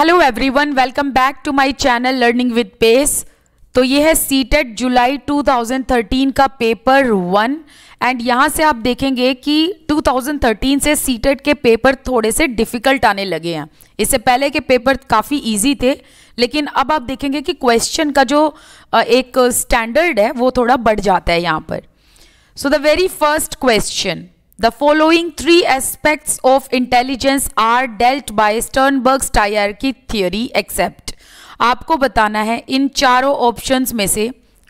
Hello everyone welcome back to my channel learning with pace तो ये है CTET जुलाई 2013 का पेपर वन एंड यहाँ से आप देखेंगे कि 2013 से सीटेट के पेपर थोड़े से डिफ़िकल्ट आने लगे हैं इससे पहले के पेपर काफ़ी इजी थे लेकिन अब आप देखेंगे कि क्वेश्चन का जो एक स्टैंडर्ड है वो थोड़ा बढ़ जाता है यहाँ पर so the very first question The following three aspects of intelligence are dealt by Sternberg's hierarchy theory except आपको बताना है इन चारों ऑप्शंस में से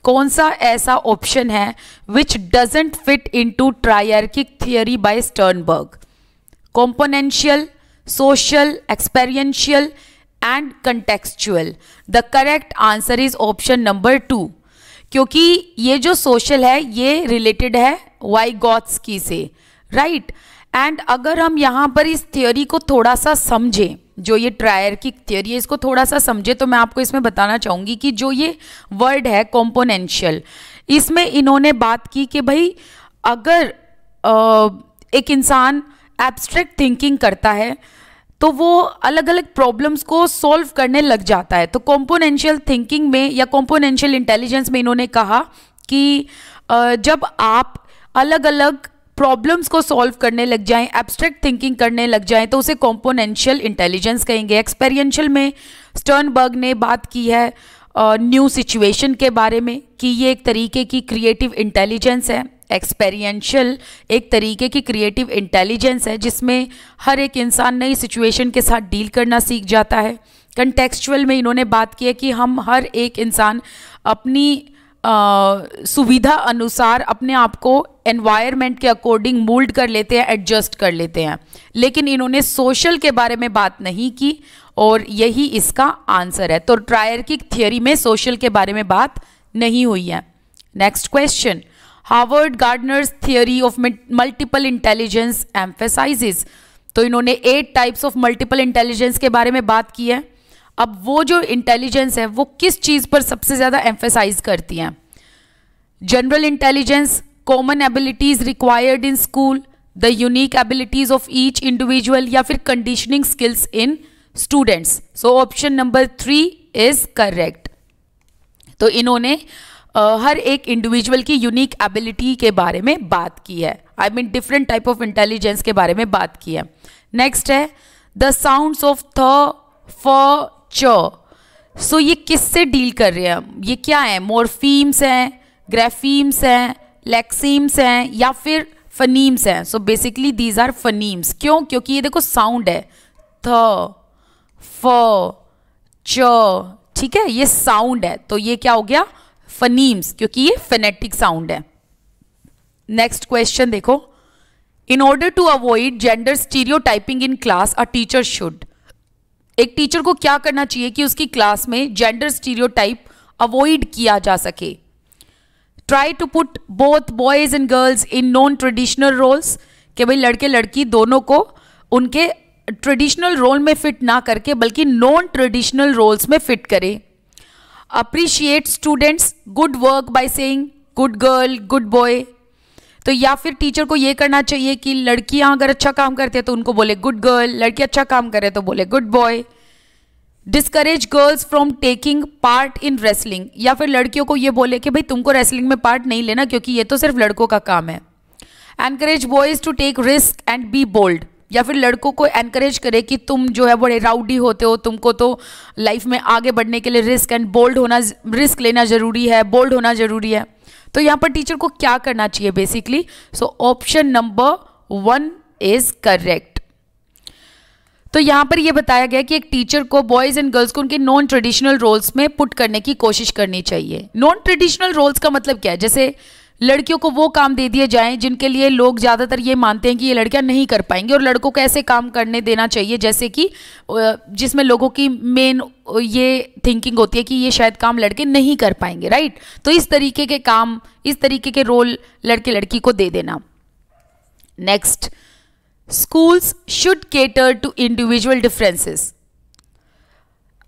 कौन सा ऐसा ऑप्शन है which doesn't fit into triarchic theory by Sternberg componential social, experiential and contextual. The correct answer is option number two. क्योंकि ये जो social है ये related है वाई गॉथ्स की से राइट एंड अगर हम यहाँ पर इस थियोरी को थोड़ा सा समझें जो ये ट्रायर की थियोरी है इसको थोड़ा सा समझे तो मैं आपको इसमें बताना चाहूँगी कि जो ये वर्ड है कॉम्पोनेंशियल इसमें इन्होंने बात की कि भाई अगर आ, एक इंसान एब्स्ट्रैक्ट थिंकिंग करता है तो वो अलग अलग प्रॉब्लम्स को सॉल्व करने लग जाता है तो कॉम्पोनेंशियल थिंकिंग में या कॉम्पोनेंशियल इंटेलिजेंस में इन्होंने कहा कि आ, जब आप अलग अलग प्रॉब्लम्स को सॉल्व करने लग जाएं एब्स्ट्रैक्ट थिंकिंग करने लग जाएं तो उसे कॉम्पोनेंशियल इंटेलिजेंस कहेंगे एक्सपेरियंशियल में स्टर्नबर्ग ने बात की है न्यू uh, सिचुएशन के बारे में कि ये एक तरीके की क्रिएटिव इंटेलिजेंस है एक्सपेरियंशियल एक तरीके की क्रिएटिव इंटेलिजेंस है जिसमें हर एक इंसान नई सिचुएशन के साथ डील करना सीख जाता है कंटेक्चुअल में इन्होंने बात की है कि हम हर एक इंसान अपनी सुविधा अनुसार अपने आप को एनवायरमेंट के अकॉर्डिंग मोल्ड कर लेते हैं एडजस्ट कर लेते हैं लेकिन इन्होंने सोशल के बारे में बात नहीं की और यही इसका आंसर है तो ट्रायरकिक थियोरी में सोशल के बारे में बात नहीं हुई है next question Howard Gardner's theory of multiple intelligence emphasizes तो इन्होंने eight types of multiple intelligence के बारे में बात की है अब वो जो इंटेलिजेंस है वो किस चीज़ पर सबसे ज़्यादा एम्फेसाइज करती हैं general intelligence common abilities required in school the unique abilities of each individual या फिर conditioning skills in students so option number three is correct तो इन्होंने Uh, हर एक इंडिविजुअल की यूनिक एबिलिटी के बारे में बात की है I mean different type of intelligence के बारे में बात की है नेक्स्ट है द साउंड्स ऑफ थ फ च सो ये किससे डील कर रहे हैं ये क्या है मोरफीम्स हैं ग्रेफीम्स हैं लेक्सीम्स हैं या फिर फनीम्स हैं so basically these are phonemes क्यों क्योंकि ये देखो साउंड है थ फ च ठीक है ये साउंड है तो ये क्या हो गया फनीम्स क्योंकि ये फेनेटिक साउंड है नेक्स्ट क्वेश्चन देखो in order to avoid gender stereotyping in class a teacher should एक टीचर को क्या करना चाहिए कि उसकी क्लास में जेंडर स्टीरियोटाइप अवॉइड किया जा सके try to put both boys and girls in non traditional roles कि भाई लड़के लड़की दोनों को उनके ट्रेडिशनल रोल में फिट ना करके बल्कि नॉन ट्रेडिशनल रोल्स में फिट करें appreciate students good work by saying good girl good boy तो या फिर टीचर को ये करना चाहिए कि लड़कियां अगर अच्छा काम करते हैं तो उनको बोले गुड गर्ल लड़की अच्छा काम करे तो बोले good boy discourage girls from taking part in wrestling या फिर लड़कियों को ये बोले कि भाई तुमको रेसलिंग में पार्ट नहीं लेना क्योंकि ये तो सिर्फ लड़कों का काम है encourage boys to take risk and be bold या फिर लड़कों को एनकरेज करे कि तुम जो है बड़े राउडी होते हो तुमको तो लाइफ में आगे बढ़ने के लिए रिस्क एंड बोल्ड होना रिस्क लेना ज़रूरी है बोल्ड होना ज़रूरी है तो यहां पर टीचर को क्या करना चाहिए basically so option number one is correct तो यहाँ पर यह बताया गया कि एक टीचर को बॉयज एंड गर्ल्स को उनके नॉन ट्रेडिशनल रोल्स में पुट करने की कोशिश करनी चाहिए नॉन ट्रेडिशनल रोल्स का मतलब क्या है जैसे लड़कियों को वो काम दे दिए जाएं जिनके लिए लोग ज़्यादातर ये मानते हैं कि ये लड़कियां नहीं कर पाएंगी और लड़कों को ऐसे काम करने देना चाहिए जैसे कि जिसमें लोगों की मेन ये थिंकिंग होती है कि ये शायद काम लड़के नहीं कर पाएंगे राइट तो इस तरीके के काम इस तरीके के रोल लड़के लड़की को दे देना next schools should cater to individual differences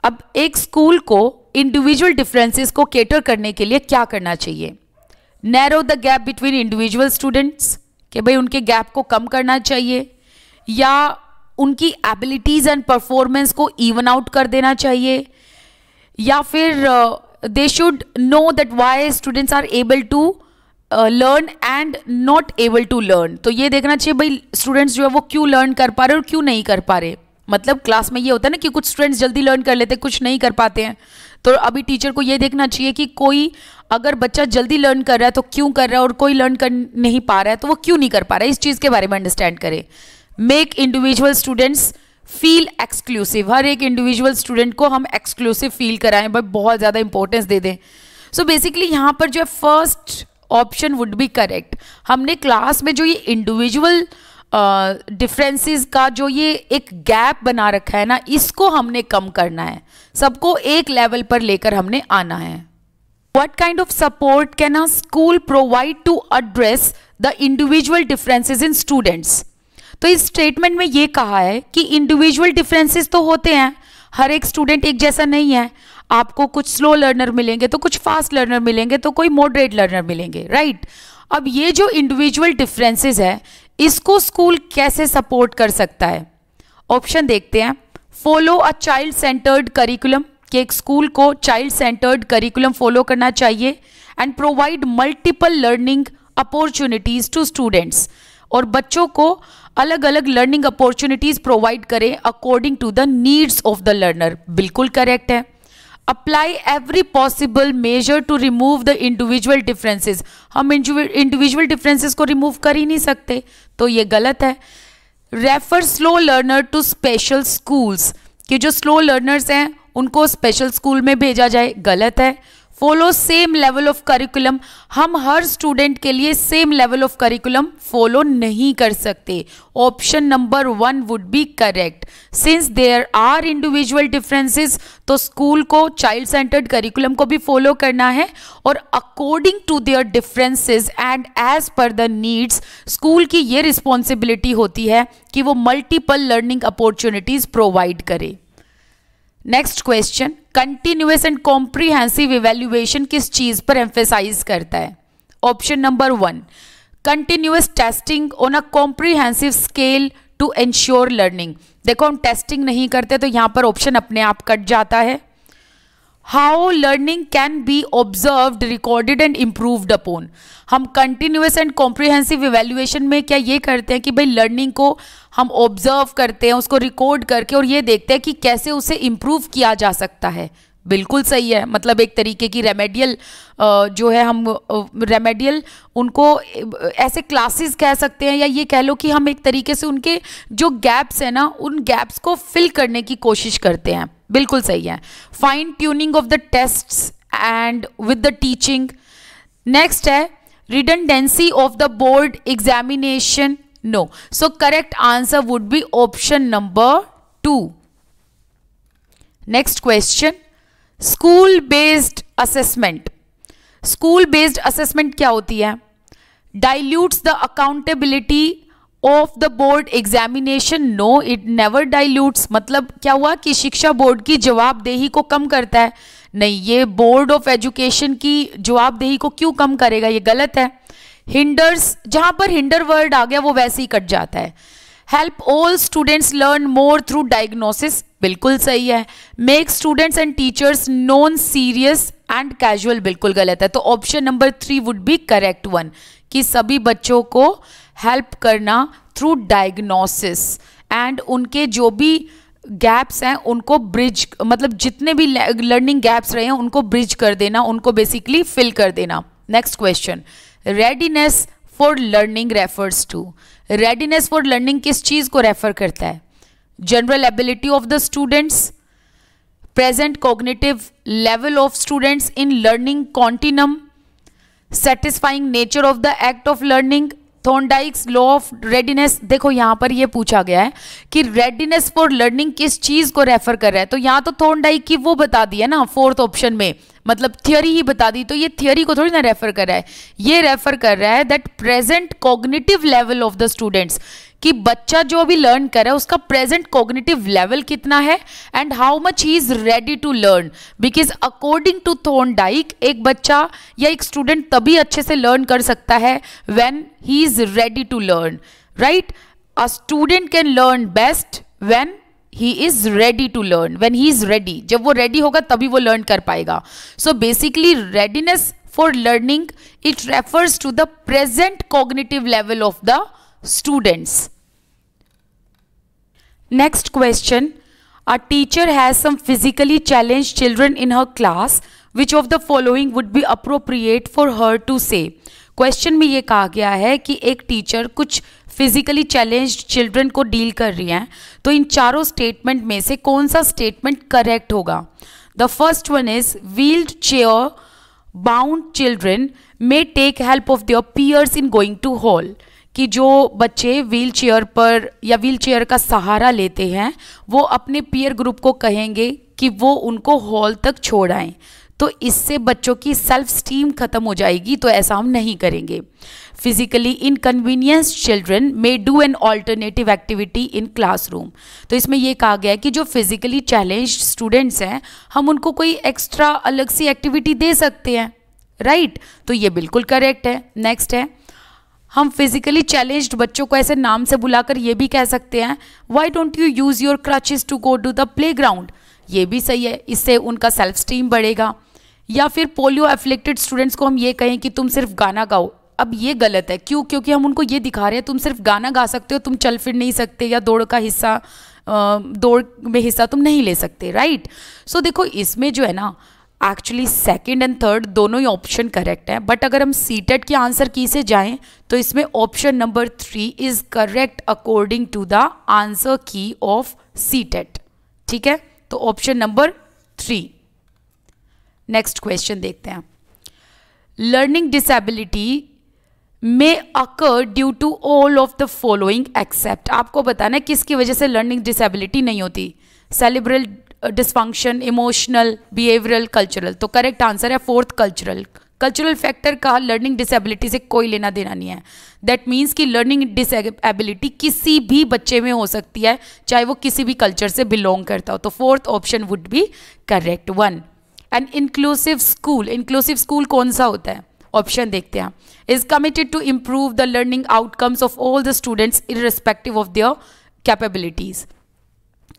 अब एक स्कूल को इंडिविजुअल डिफरेंसेस को केटर करने के लिए क्या करना चाहिए narrow the gap between individual students कि भाई उनके गैप को कम करना चाहिए या उनकी एबिलिटीज़ एंड परफॉर्मेंस को इवन आउट कर देना चाहिए या फिर they should know that why students are able to learn and not able to learn तो ये देखना चाहिए भाई स्टूडेंट्स जो है वो क्यों लर्न कर पा रहे और क्यों नहीं कर पा रहे मतलब क्लास में ये होता है ना कि कुछ स्टूडेंट्स जल्दी लर्न कर लेते कुछ नहीं कर पाते हैं तो अभी टीचर को ये देखना चाहिए कि कोई अगर बच्चा जल्दी लर्न कर रहा है तो क्यों कर रहा है और कोई लर्न कर नहीं पा रहा है तो वो क्यों नहीं कर पा रहा है इस चीज़ के बारे में अंडरस्टैंड करें make individual students feel exclusive हर एक इंडिविजुअल स्टूडेंट को हम एक्सक्लूसिव फील कराएं बट बहुत ज़्यादा इंपॉर्टेंस दे दें सो बेसिकली यहाँ पर जो है first option would be correct हमने क्लास में जो ये इंडिविजुअल डिफरेंसेस का जो ये एक गैप बना रखा है ना इसको हमने कम करना है सबको एक लेवल पर लेकर हमने आना है what kind of support can a school provide to address the individual differences in students तो इस स्टेटमेंट में ये कहा है कि इंडिविजुअल डिफरेंसेस तो होते हैं हर एक स्टूडेंट एक जैसा नहीं है आपको कुछ स्लो लर्नर मिलेंगे तो कुछ फास्ट लर्नर मिलेंगे तो कोई मॉडरेट लर्नर मिलेंगे राइट right? अब ये जो इंडिविजुअल डिफरेंसेस है इसको स्कूल कैसे सपोर्ट कर सकता है ऑप्शन देखते हैं follow a child centered curriculum कि एक स्कूल को चाइल्ड सेंटर्ड करिकुलम फॉलो करना चाहिए and provide multiple learning opportunities to students और बच्चों को अलग अलग लर्निंग अपॉर्चुनिटीज़ प्रोवाइड करें according to the needs of the learner बिल्कुल करेक्ट है apply every possible measure to remove the individual differences हम individual differences को remove कर ही नहीं सकते तो ये गलत है refer slow learner to special schools कि जो स्लो लर्नर्स हैं उनको स्पेशल स्कूल में भेजा जाए गलत है follow same level of curriculum हम हर स्टूडेंट के लिए same level of curriculum follow नहीं कर सकते option number one would be correct since there are individual differences तो स्कूल को चाइल्ड सेंटर्ड करिकुलम को भी फॉलो करना है और according to their differences and as per the needs school की ये रिस्पॉन्सिबिलिटी होती है कि वो मल्टीपल लर्निंग अपॉर्चुनिटीज़ प्रोवाइड करे next question continuous and comprehensive evaluation किस चीज पर एम्फेसाइज करता है option number one continuous testing on a comprehensive scale to ensure learning देखो हम टेस्टिंग नहीं करते तो यहाँ पर ऑप्शन अपने आप कट जाता है how learning can be observe recorded and improved upon हम कंटिन्यूस एंड कॉम्प्रीहेंसिव इवेल्युएशन में क्या ये करते हैं कि भाई लर्निंग को हम ऑब्जर्व करते हैं उसको रिकॉर्ड करके और ये देखते हैं कि कैसे उसे इम्प्रूव किया जा सकता है बिल्कुल सही है मतलब एक तरीके की रेमेडियल जो है हम रेमेडियल उनको ऐसे क्लासेस कह सकते हैं या ये कह लो कि हम एक तरीके से उनके जो गैप्स हैं ना उन गैप्स को फिल करने की कोशिश करते हैं बिल्कुल सही है fine tuning of the test and with the teaching next है redundancy of the board examination no so correct answer would be option number two next question school based assessment school based assessment क्या होती है dilutes the accountability of the board examination no it never dilutes मतलब क्या हुआ कि शिक्षा board की जवाबदेही को कम करता है नहीं ये बोर्ड ऑफ एजुकेशन की जवाबदेही को क्यों कम करेगा ये गलत है हिंडर्स जहाँ पर हिंडर वर्ड आ गया वो वैसे ही कट जाता है help all students learn more through diagnosis बिल्कुल सही है make students and teachers non serious and casual बिल्कुल गलत है तो option number three would be correct one कि सभी बच्चों को हेल्प करना थ्रू डायग्नोसिस एंड उनके जो भी गैप्स हैं उनको ब्रिज मतलब जितने भी लर्निंग गैप्स रहे हैं उनको ब्रिज कर देना उनको बेसिकली फिल कर देना next question readiness for learning refers to readiness for learning किस चीज़ को रेफर करता है general ability of the students present cognitive level of students in learning continuum satisfying nature of the act of learning Thorndike's law of readiness देखो यहां पर यह पूछा गया है कि रेडीनेस फॉर लर्निंग किस चीज़ को रेफर कर रहा है तो यहां तो थोनडाइक की वो बता दी है ना फोर्थ ऑप्शन में मतलब थियोरी ही बता दी तो ये थियोरी को थोड़ी ना रेफर कर रहा है ये रेफर कर रहा है that present cognitive level of the students कि बच्चा जो अभी लर्न कर रहा है उसका प्रेजेंट कॉग्निटिव लेवल कितना है and how much he is ready to learn because according to Thorndike एक बच्चा या एक स्टूडेंट तभी अच्छे से लर्न कर सकता है when he is ready to learn right a student can learn best when he is ready to learn when he is ready जब वो रेडी होगा तभी वो लर्न कर पाएगा so basically readiness for learning it refers to the present cognitive level of the students next question a teacher has some physically challenge children in her class which of the following would be appropriate for her टू से question में ये कहा गया है कि एक teacher कुछ फिजिकली चैलेंज चिल्ड्रन को डील कर रही हैं तो इन चारों स्टेटमेंट में से कौन सा स्टेटमेंट करेक्ट होगा the first one is wheeled chair bound children may take help of their peers in going to hall कि जो बच्चे व्हील चेयर पर या व्हील चेयर का सहारा लेते हैं वो अपने पीयर ग्रुप को कहेंगे कि वो उनको हॉल तक छोड़ आएँ तो इससे बच्चों की सेल्फ स्टीम खत्म हो जाएगी तो ऐसा हम नहीं करेंगे physically inconvenience children may do an alternative activity in classroom तो इसमें यह कहा गया है कि जो फिजिकली चैलेंज स्टूडेंट्स हैं हम उनको कोई एक्स्ट्रा अलग सी एक्टिविटी दे सकते हैं राइट right? तो ये बिल्कुल करेक्ट है नेक्स्ट है हम फिजिकली चैलेंज्ड बच्चों को ऐसे नाम से बुलाकर ये भी कह सकते हैं why don't you use your crutches to go to the play ground ये भी सही है इससे उनका सेल्फ स्टीम बढ़ेगा या फिर पोलियो एफ्लेक्टेड स्टूडेंट्स को हम ये कहें कि तुम सिर्फ गाना गाओ अब ये गलत है क्यों क्योंकि हम उनको ये दिखा रहे हैं तुम सिर्फ गाना गा सकते हो तुम चल फिर नहीं सकते या दौड़ का हिस्सा दौड़ में हिस्सा तुम नहीं ले सकते राइट सो देखो इसमें जो है ना एक्चुअली सेकेंड एंड थर्ड दोनों ही ऑप्शन करेक्ट हैं बट अगर हम सी टेट के आंसर की से जाएं तो इसमें option number three is correct according to the answer key of CTET ठीक है तो option number three next question देखते हैं लर्निंग डिसेबिलिटी में occur due to all of the following except आपको बताना है किसकी वजह से लर्निंग डिसेबिलिटी नहीं होती cerebral dysfunction emotional behavioural cultural तो करेक्ट आंसर है फोर्थ कल्चरल कल्चरल फैक्टर का लर्निंग डिसेबिलिटी से कोई लेना देना नहीं है दैट मीन्स कि लर्निंग डिसेबिलिटी किसी भी बच्चे में हो सकती है चाहे वो किसी भी कल्चर से बिलोंग करता हो तो fourth option would be correct one an inclusive school inclusive school कौन सा होता है ऑप्शन देखते हैं is committed to improve the learning outcomes of all the students in respective of their capabilities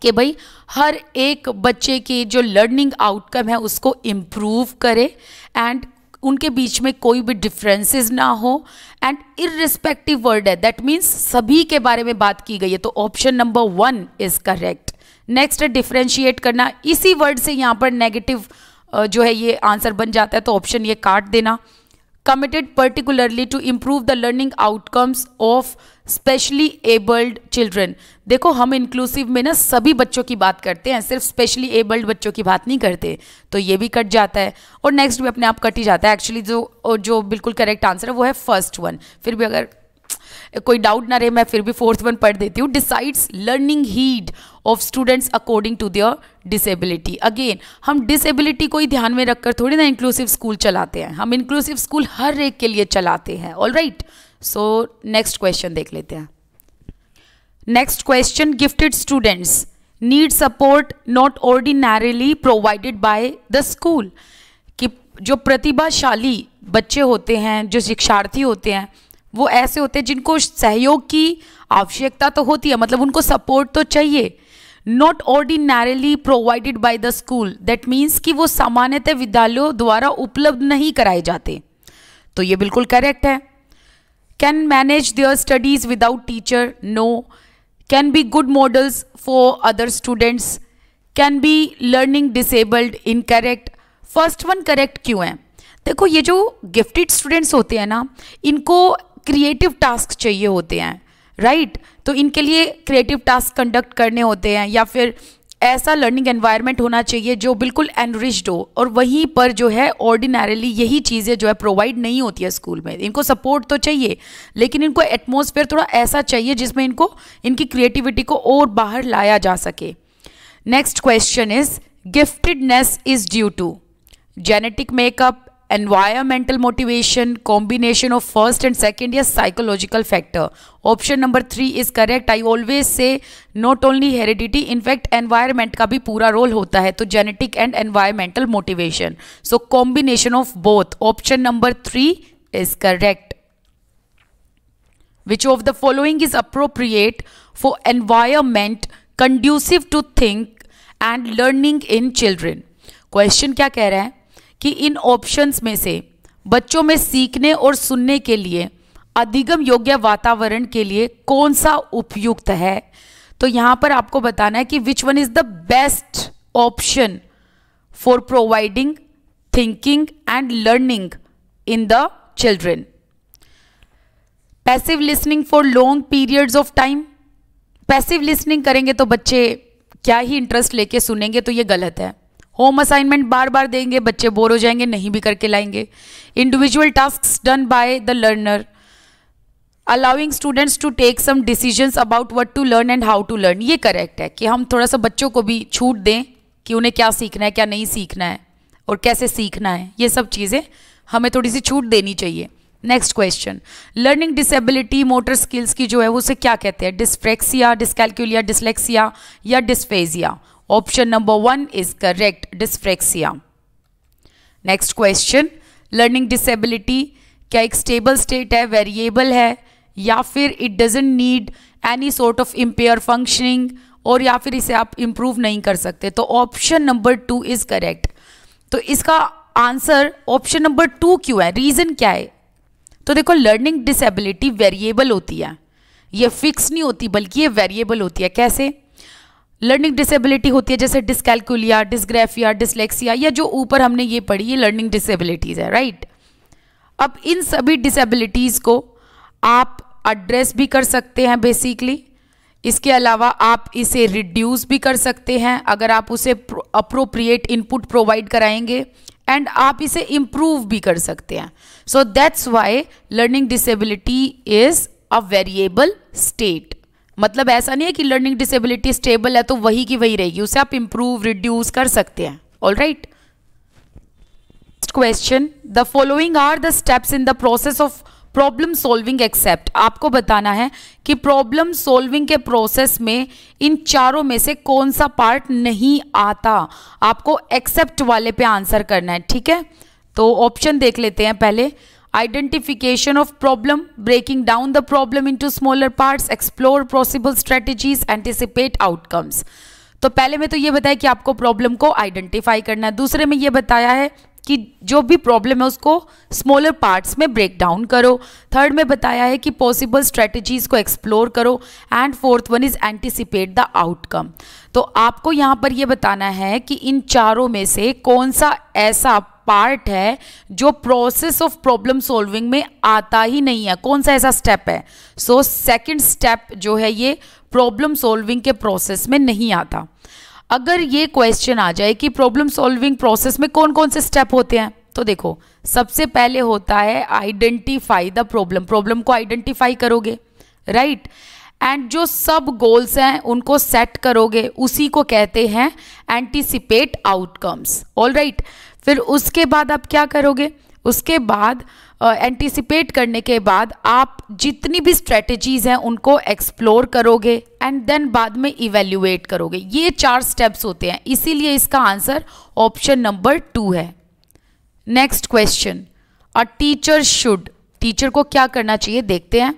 कि भाई हर एक बच्चे के जो लर्निंग आउटकम है उसको इम्प्रूव करे एंड उनके बीच में कोई भी डिफरेंसेस ना हो एंड इरिस्पेक्टिव वर्ड है दैट मीन्स सभी के बारे में बात की गई है तो option number one is correct next differentiate करना इसी वर्ड से यहाँ पर नेगेटिव जो है ये आंसर बन जाता है तो ऑप्शन ये काट देना committed particularly to improve the learning outcomes of specially abled children देखो हम इंक्लूसिव में ना सभी बच्चों की बात करते हैं सिर्फ स्पेशली एबल्ड बच्चों की बात नहीं करते तो ये भी कट जाता है और नेक्स्ट भी अपने आप कट ही जाता है एक्चुअली जो जो बिल्कुल करेक्ट आंसर है वो है फर्स्ट वन फिर भी अगर कोई डाउट ना रहे मैं फिर भी फोर्थ वन पढ़ देती हूँ decides learning heed of students according to their disability again हम डिसेबिलिटी को ही ध्यान में रखकर थोड़ी ना इंक्लूसिव स्कूल चलाते हैं हम इंक्लूसिव स्कूल हर एक के लिए चलाते हैं all right so next question देख लेते हैं next question gifted students need support not ordinarily provided by the school कि जो प्रतिभाशाली बच्चे होते हैं जो शिक्षार्थी होते हैं वो ऐसे होते हैं जिनको सहयोग की आवश्यकता तो होती है मतलब उनको सपोर्ट तो चाहिए not ordinarily provided by the school that means कि वो सामान्यतः विद्यालयों द्वारा उपलब्ध नहीं कराए जाते तो ये बिल्कुल करेक्ट है can manage their studies without teacher no can be good models for other students can be learning disabled in correct first one correct क्यों है देखो ये जो गिफ्टेड स्टूडेंट्स होते हैं ना इनको क्रिएटिव टास्क चाहिए होते हैं राइट right? तो इनके लिए क्रिएटिव टास्क कंडक्ट करने होते हैं या फिर ऐसा लर्निंग एनवायरनमेंट होना चाहिए जो बिल्कुल एनरिच्ड हो और वहीं पर जो है ऑर्डिनरली यही चीज़ें जो है प्रोवाइड नहीं होती है स्कूल में इनको सपोर्ट तो चाहिए लेकिन इनको एटमोसफेयर थोड़ा ऐसा चाहिए जिसमें इनको इनकी क्रिएटिविटी को और बाहर लाया जा सके next question is giftedness is due to genetic makeup environmental motivation combination of first and second या psychological factor option number three is correct I always say not only heredity in fact environment का भी पूरा role होता है तो genetic and environmental motivation so combination of both option number three is correct which of the following is appropriate for environment conducive to think and learning in children question क्या कह रहे हैं कि इन ऑप्शंस में से बच्चों में सीखने और सुनने के लिए अधिगम योग्य वातावरण के लिए कौन सा उपयुक्त है तो यहां पर आपको बताना है कि which one is the best option for providing thinking and learning in the children passive listening for long periods of time passive listening करेंगे तो बच्चे क्या ही इंटरेस्ट लेके सुनेंगे तो ये गलत है होम असाइनमेंट बार बार देंगे बच्चे बोर हो जाएंगे नहीं भी करके लाएंगे individual task done by the learner allowing students to take some decision about what to learn and how to learn ये करेक्ट है कि हम थोड़ा सा बच्चों को भी छूट दें कि उन्हें क्या सीखना है क्या नहीं सीखना है और कैसे सीखना है ये सब चीज़ें हमें थोड़ी सी छूट देनी चाहिए next question learning disability motor skills की जो है उसे क्या कहते हैं डिस्फ्रेक्सिया डिस्कैलकुलिया डिसलेक्सिया या dysphagia option number one is correct dyspraxia next question learning disability क्या एक स्टेबल स्टेट है वेरिएबल है या फिर it doesn't need any sort of impair functioning और या फिर इसे आप इम्प्रूव नहीं कर सकते तो option number two is correct तो इसका आंसर ऑप्शन नंबर टू क्यों है रीज़न क्या है तो देखो लर्निंग डिसेबिलिटी वेरिएबल होती है ये फिक्स नहीं होती बल्कि ये वेरिएबल होती है कैसे लर्निंग डिसेबिलिटी होती है जैसे डिसकैलकुलिया डिसग्रेफिया डिसलेक्सिया या जो ऊपर हमने ये पढ़ी ये लर्निंग डिसेबिलिटीज़ है राइट अब इन सभी डिसेबिलिटीज़ को आप एड्रेस भी कर सकते हैं बेसिकली इसके अलावा आप इसे रिड्यूस भी कर सकते हैं अगर आप उसे अप्रोप्रिएट इनपुट प्रोवाइड कराएंगे एंड आप इसे इम्प्रूव भी कर सकते हैं so that's why learning disability is a variable state मतलब ऐसा नहीं है कि लर्निंग डिसेबिलिटी स्टेबल है तो वही की वही रहेगी उसे आप इंप्रूव रिड्यूस कर सकते हैं all right question the following are the steps in the process of problem solving except आपको बताना है कि प्रॉब्लम सॉल्विंग के प्रोसेस में इन चारों में से कौन सा पार्ट नहीं आता आपको एक्सेप्ट वाले पे आंसर करना है ठीक है तो ऑप्शन देख लेते हैं पहले identification of problem, breaking down the problem into smaller parts, explore possible strategies, anticipate outcomes. तो पहले में तो ये बताया कि आपको प्रॉब्लम को आइडेंटिफाई करना है दूसरे में ये बताया है कि जो भी प्रॉब्लम है उसको स्मॉलर पार्ट्स में ब्रेक डाउन करो थर्ड में बताया है कि पॉसिबल स्ट्रेटजीज को एक्सप्लोर करो and fourth one is anticipate the outcome तो आपको यहाँ पर यह बताना है कि इन चारों में से कौन सा ऐसा पार्ट है जो प्रोसेस ऑफ प्रॉब्लम सॉल्विंग में आता ही नहीं है कौन सा ऐसा स्टेप है सो सेकंड स्टेप जो है ये प्रॉब्लम सॉल्विंग के प्रोसेस में नहीं आता अगर ये क्वेश्चन आ जाए कि प्रॉब्लम सॉल्विंग प्रोसेस में कौन कौन से स्टेप होते हैं तो देखो सबसे पहले होता है आइडेंटिफाई द प्रॉब्लम प्रॉब्लम को आइडेंटिफाई करोगे राइट right? एंड जो सब गोल्स हैं उनको सेट करोगे उसी को कहते हैं एंटिसिपेट आउटकम्स ऑल राइट फिर उसके बाद आप क्या करोगे उसके बाद एंटिसिपेट uh, करने के बाद आप जितनी भी स्ट्रेटजीज़ हैं उनको एक्सप्लोर करोगे एंड देन बाद में इवेल्यूएट करोगे ये चार स्टेप्स होते हैं इसीलिए इसका आंसर ऑप्शन नंबर टू है next question a teacher should teacher को क्या करना चाहिए देखते हैं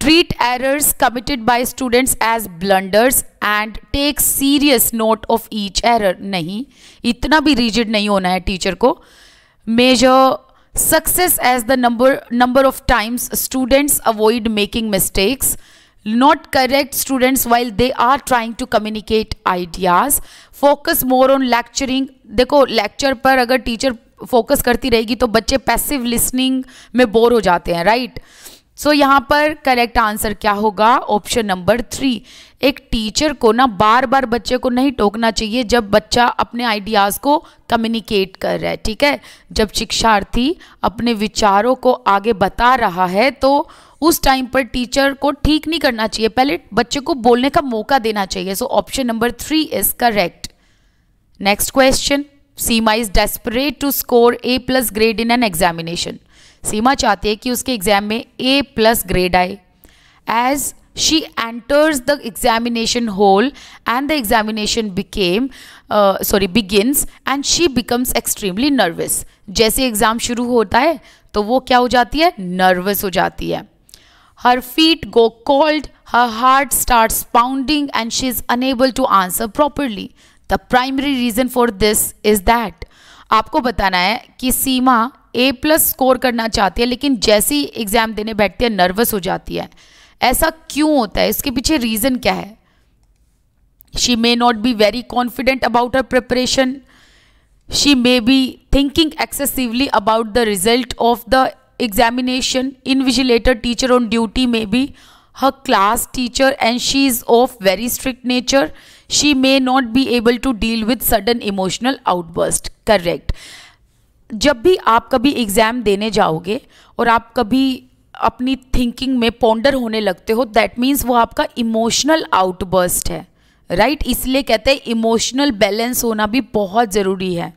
treat errors committed by students as blunders and take serious note of each error नहीं इतना भी rigid नहीं होना है teacher को measure success as the number number of times students avoid making mistakes not correct students while they are trying to communicate ideas focus more on lecturing देखो lecture पर अगर teacher focus करती रहेगी तो बच्चे passive listening में bore हो जाते हैं right सो so, यहाँ पर करेक्ट आंसर क्या होगा ऑप्शन नंबर थ्री एक टीचर को ना बार बार बच्चे को नहीं टोकना चाहिए जब बच्चा अपने आइडियाज़ को कम्युनिकेट कर रहा है ठीक है जब शिक्षार्थी अपने विचारों को आगे बता रहा है तो उस टाइम पर टीचर को ठीक नहीं करना चाहिए पहले बच्चे को बोलने का मौका देना चाहिए so option number three is correct next question Seema is desperate to score A plus grade in an examination Seema चाहती है कि उसके एग्जाम में ए प्लस ग्रेड आए as she enters the examination hall and the examination became sorry sorry and she becomes extremely nervous जैसे exam शुरू होता है तो वो क्या हो जाती है नर्वस हो जाती है her feet go cold her heart start pounding and she is unable to answer properly the primary reason for this is that आपको बताना है कि सीमा ए प्लस स्कोर करना चाहती है लेकिन जैसी एग्जाम देने बैठती है नर्वस हो जाती है ऐसा क्यों होता है इसके पीछे रीजन क्या है she may not be very confident about her preparation she may be thinking excessively about the result of the examination invigilator teacher on duty may be her class teacher and she is of very strict nature she may not be able to deal with sudden emotional outburst correct जब भी आप कभी exam देने जाओगे और आप कभी अपनी थिंकिंग में पोंडर होने लगते हो दैट मीन्स वो आपका इमोशनल आउटबर्स्ट है राइट right? इसलिए कहते हैं इमोशनल बैलेंस होना भी बहुत ज़रूरी है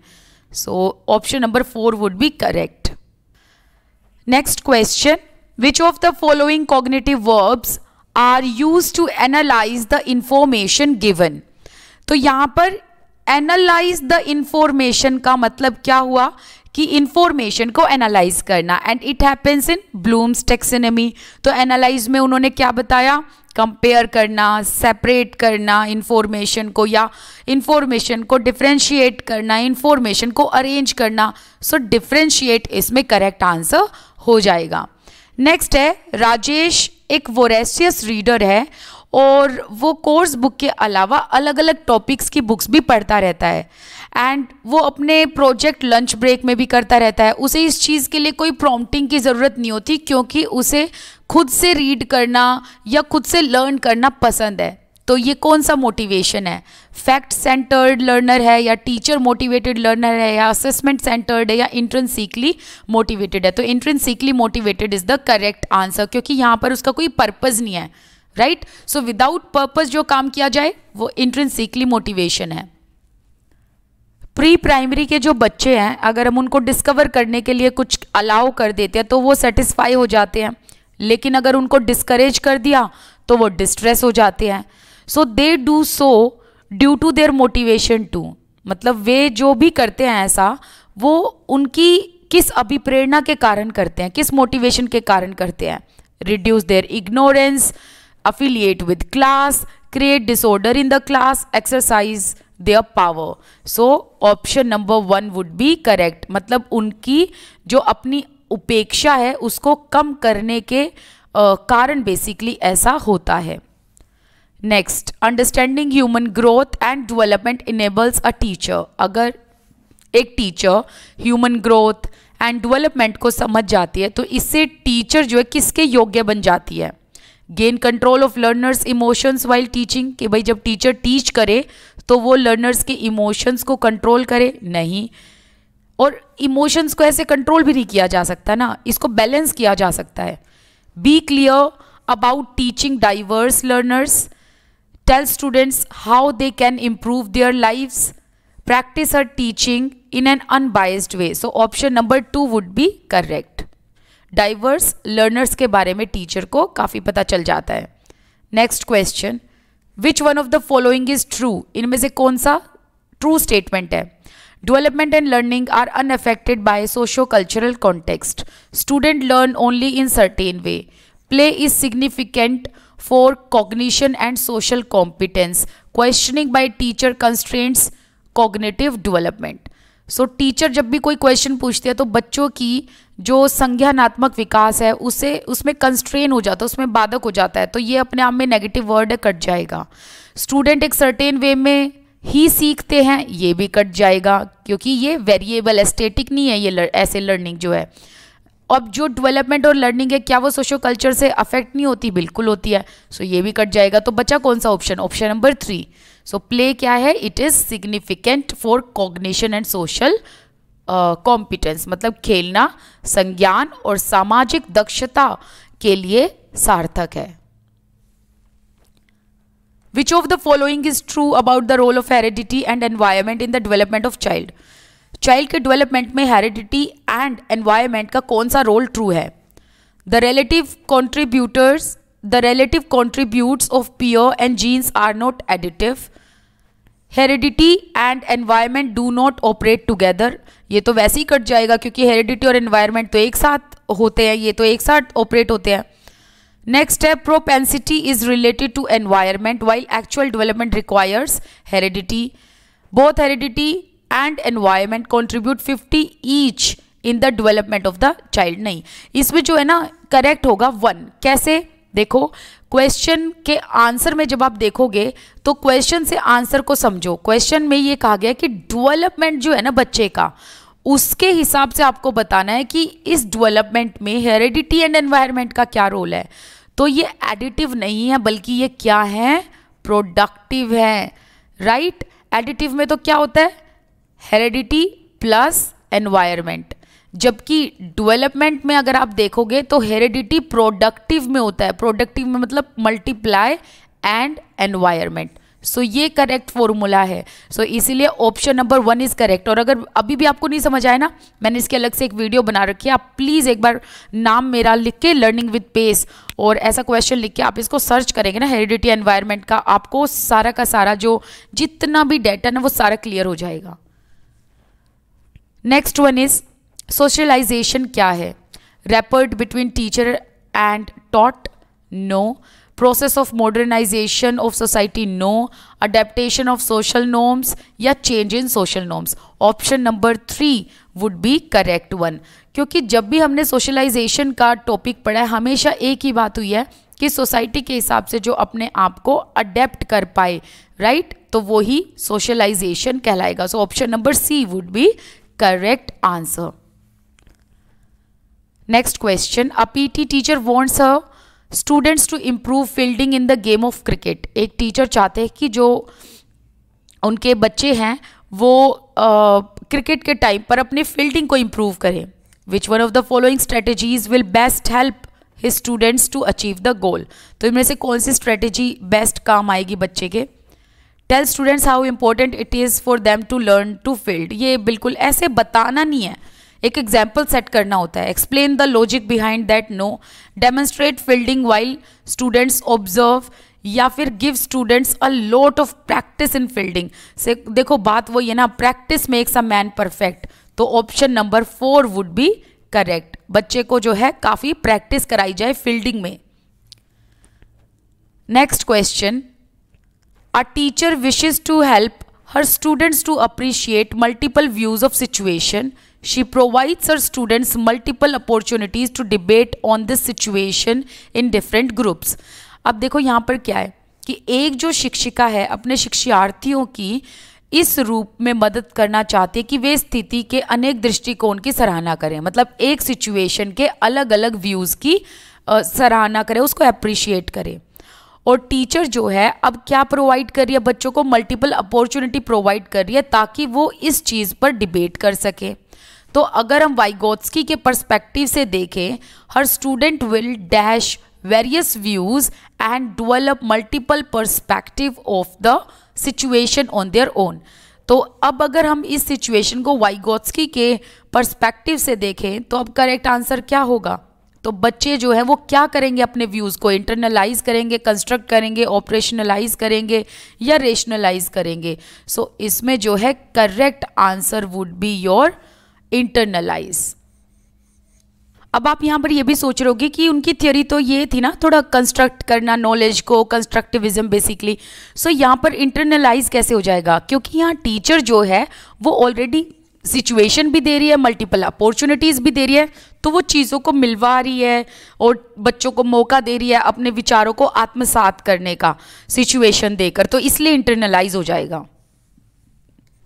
so option number four would be correct next question which of the following cognitive verbs are use to analyse the information given तो यहाँ पर एनालाइज द इंफॉर्मेशन का मतलब क्या हुआ कि इंफॉर्मेशन को एनालाइज करना and it happens in Bloom's taxonomy तो एनालाइज में उन्होंने क्या बताया कंपेयर करना सेपरेट करना इंफॉर्मेशन को या इंफॉर्मेशन को डिफ्रेंशिएट करना इंफॉर्मेशन को अरेंज करना सो डिफ्रेंशिएट इसमें करेक्ट आंसर हो जाएगा नेक्स्ट है राजेश एक वोरेसियस रीडर है और वो कोर्स बुक के अलावा अलग अलग टॉपिक्स की बुक्स भी पढ़ता रहता है एंड वो अपने प्रोजेक्ट लंच ब्रेक में भी करता रहता है उसे इस चीज़ के लिए कोई प्रॉम्प्टिंग की ज़रूरत नहीं होती क्योंकि उसे खुद से रीड करना या खुद से लर्न करना पसंद है तो ये कौन सा मोटिवेशन है फैक्ट सेंटर्ड लर्नर है या टीचर मोटिवेटेड लर्नर है या असेसमेंट सेंटर्ड है या इंट्रेंसिकली मोटिवेटेड है तो intrinsically motivated is the correct answer क्योंकि यहाँ पर उसका कोई पर्पज़ नहीं है राइट सो विदाउट पर्पज़ जो काम किया जाए वो इंट्रेंसिकली मोटिवेशन है प्री प्राइमरी के जो बच्चे हैं अगर हम उनको डिस्कवर करने के लिए कुछ अलाउ कर देते हैं तो वो सेटिस्फाई हो जाते हैं लेकिन अगर उनको डिस्करेज कर दिया तो वो डिस्ट्रेस हो जाते हैं so they do so due to their motivation to मतलब वे जो भी करते हैं ऐसा वो उनकी किस अभिप्रेरणा के कारण करते हैं किस मोटिवेशन के कारण करते हैं reduce their ignorance affiliate with class create disorder in the class exercise their power so option number one would be correct मतलब उनकी जो अपनी उपेक्षा है उसको कम करने के कारण बेसिकली ऐसा होता है next understanding human growth and development enables a teacher अगर एक teacher human growth and development को समझ जाती है तो इससे टीचर जो है किसके योग्य बन जाती है gain control of learners emotions while teaching कि भाई जब टीचर टीच करे तो वो लर्नर्स के इमोशंस को कंट्रोल करे नहीं और इमोशंस को ऐसे कंट्रोल भी नहीं किया जा सकता ना इसको बैलेंस किया जा सकता है be clear about teaching diverse learners tell students how they can improve their lives, practice her teaching in an unbiased way. So option number two would be correct. Diverse learners के बारे में teacher को काफ़ी पता चल जाता है next question which one of the following is true इनमें से कौन सा ट्रू स्टेटमेंट है development and learning are unaffected by socio cultural context student learn only in certain way play is significant for cognition and social competence questioning by teacher constraints cognitive development so teacher जब भी कोई question पूछते हैं तो बच्चों की जो संज्ञानात्मक विकास है उसे उसमें कंस्ट्रेन हो जाता है उसमें बाधक हो जाता है तो ये अपने आप में नेगेटिव वर्ड कट जाएगा स्टूडेंट एक सर्टेन वे में ही सीखते हैं ये भी कट जाएगा क्योंकि ये वेरिएबल एस्टेटिक नहीं है ये लर, ऐसे लर्निंग जो है अब जो डेवलपमेंट और लर्निंग है क्या वो सोशो कल्चर से अफेक्ट नहीं होती बिल्कुल होती है सो so, ये भी कट जाएगा तो बचा कौन सा option option number three so play क्या है it is significant for cognition and social competence मतलब खेलना संज्ञान और सामाजिक दक्षता के लिए सार्थक है which of the following is true about the role of heredity and environment in the development of child child के डेवलपमेंट में हेरिडिटी एंड एनवायरमेंट का कौन सा रोल ट्रू है the relative contributors the relative contribute of pure and genes are not additive heredity and environment do not operate together ये तो वैसे ही cut जाएगा क्योंकि हेरिडिटी और एनवायरमेंट तो एक साथ होते हैं ये तो एक साथ ऑपरेट होते हैं नेक्स्ट है propensity is related to environment while actual development requires heredity both heredity and environment contribute fifty each in the development of the child नहीं इसमें जो है ना करेक्ट होगा वन कैसे देखो क्वेश्चन के आंसर में जब आप देखोगे तो क्वेश्चन से आंसर को समझो क्वेश्चन में ये कहा गया कि डेवलपमेंट जो है ना बच्चे का उसके हिसाब से आपको बताना है कि इस डेवलपमेंट में हेरिडिटी एंड एनवायरमेंट का क्या रोल है तो ये एडिटिव नहीं है बल्कि ये क्या है प्रोडक्टिव है राइट right? एडिटिव में तो क्या होता है हेरिडिटी प्लस एनवायरमेंट जबकि डेवलपमेंट में अगर आप देखोगे तो हेरिडिटी प्रोडक्टिव में होता है प्रोडक्टिव में मतलब मल्टीप्लाई एंड एनवायरमेंट सो ये करेक्ट फॉर्मूला है सो so, इसीलिए option number one is correct और अगर अभी भी आपको नहीं समझ आया ना मैंने इसके अलग से एक वीडियो बना रखी है आप प्लीज़ एक बार नाम मेरा लिख के लर्निंग विद पेस और ऐसा क्वेश्चन लिख के आप इसको सर्च करेंगे ना हेरिडिटी एनवायरमेंट का आपको सारा का सारा जो जितना भी डाटा ना वो सारा क्लियर हो जाएगा नेक्स्ट वन इज सोशलाइजेशन क्या है rapport between teacher and taught no process of modernisation of society no adaptation of social norms या change in social norms option number three would be correct one क्योंकि जब भी हमने socialisation का topic पढ़ा है हमेशा एक ही बात हुई है कि सोसाइटी के हिसाब से जो अपने आप को अडेप्ट कर पाए राइट right? तो वो ही सोशलाइजेशन कहलाएगा so option number C would be correct answer next question A PT teacher wants her students to improve fielding in the game of cricket एक टीचर चाहते हैं कि जो उनके बच्चे हैं वो क्रिकेट uh, के टाइम पर अपने फील्डिंग को इम्प्रूव करें which one of the following strategies will best help his students to achieve the goal तो इनमें से कौन सी स्ट्रेटेजी बेस्ट काम आएगी बच्चे के tell students how important it is for them to learn to field ये बिल्कुल ऐसे बताना नहीं है एक एग्जाम्पल सेट करना होता है explain the logic behind that no demonstrate fielding while students observe या फिर give students a lot of practice in fielding से देखो बात वही है ना practice makes a man perfect तो option number four would be correct बच्चे को जो है काफ़ी प्रैक्टिस कराई जाए फील्डिंग में next question a teacher wishes to help her students to appreciate multiple views of situation she provides her students multiple opportunities to debate on this situation in different groups अब देखो यहाँ पर क्या है कि एक जो शिक्षिका है अपने शिक्षार्थियों की इस रूप में मदद करना चाहती है कि वे स्थिति के अनेक दृष्टिकोण की सराहना करें मतलब एक सिचुएशन के अलग अलग व्यूज़ की सराहना करें उसको अप्रिशिएट करें और टीचर जो है अब क्या प्रोवाइड कर रही है बच्चों को मल्टीपल अपॉर्चुनिटी प्रोवाइड कर रही है ताकि वो इस चीज़ पर डिबेट कर सके तो अगर हम वाइगोत्सकी के पर्सपेक्टिव से देखें हर student will dash various views and develop multiple perspective of the situation on their own तो अब अगर हम इस सिचुएशन को वाइगोत्सकी के पर्सपेक्टिव से देखें तो अब करेक्ट आंसर क्या होगा तो बच्चे जो है वो क्या करेंगे अपने व्यूज़ को इंटरनलाइज करेंगे कंस्ट्रक्ट करेंगे ऑपरेशनलाइज करेंगे या रेशनलाइज करेंगे सो so, इसमें जो है correct answer would be your internalise अब आप यहाँ पर ये भी सोच रहे कि उनकी थियोरी तो ये थी ना थोड़ा कंस्ट्रक्ट करना नॉलेज को कंस्ट्रक्टिविज्म बेसिकली सो यहाँ पर इंटरनलाइज कैसे हो जाएगा क्योंकि यहाँ टीचर जो है वो ऑलरेडी सिचुएशन भी दे रही है मल्टीपल अपॉर्चुनिटीज़ भी दे रही है तो वो चीज़ों को मिलवा रही है और बच्चों को मौका दे रही है अपने विचारों को आत्मसात करने का सिचुएशन देकर तो इसलिए इंटरनलाइज हो जाएगा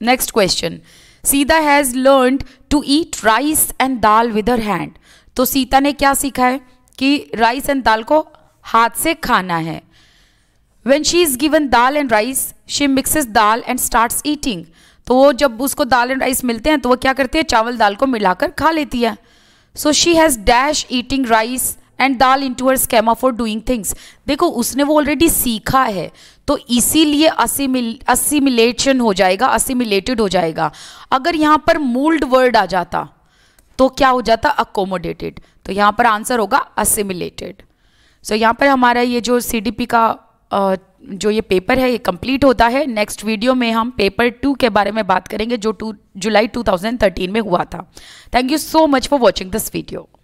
next question Sita has learn to eat rice and dal with her hand तो सीता ने क्या सीखा है कि राइस एंड दाल को हाथ से खाना है when she is given dal and rice she mix dal and start eating तो वो जब उसको दाल एंड राइस मिलते हैं तो वो क्या करती है चावल दाल को मिलाकर खा लेती है so she has dash eating rice and dal into her schema for doing things देखो उसने वो ऑलरेडी सीखा है तो इसीलिए असीमिलेशन हो जाएगा असीमिलेटेड हो जाएगा अगर यहाँ पर मूल्ड वर्ड आ जाता तो क्या हो जाता अकोमोडेटेड तो यहाँ पर आंसर होगा असीमिलेटेड सो so, यहाँ पर हमारा ये जो सी का जो ये पेपर है ये कंप्लीट होता है नेक्स्ट वीडियो में हम पेपर टू के बारे में बात करेंगे जो टू जुलाई 2013 में हुआ था thank you so much for watching this video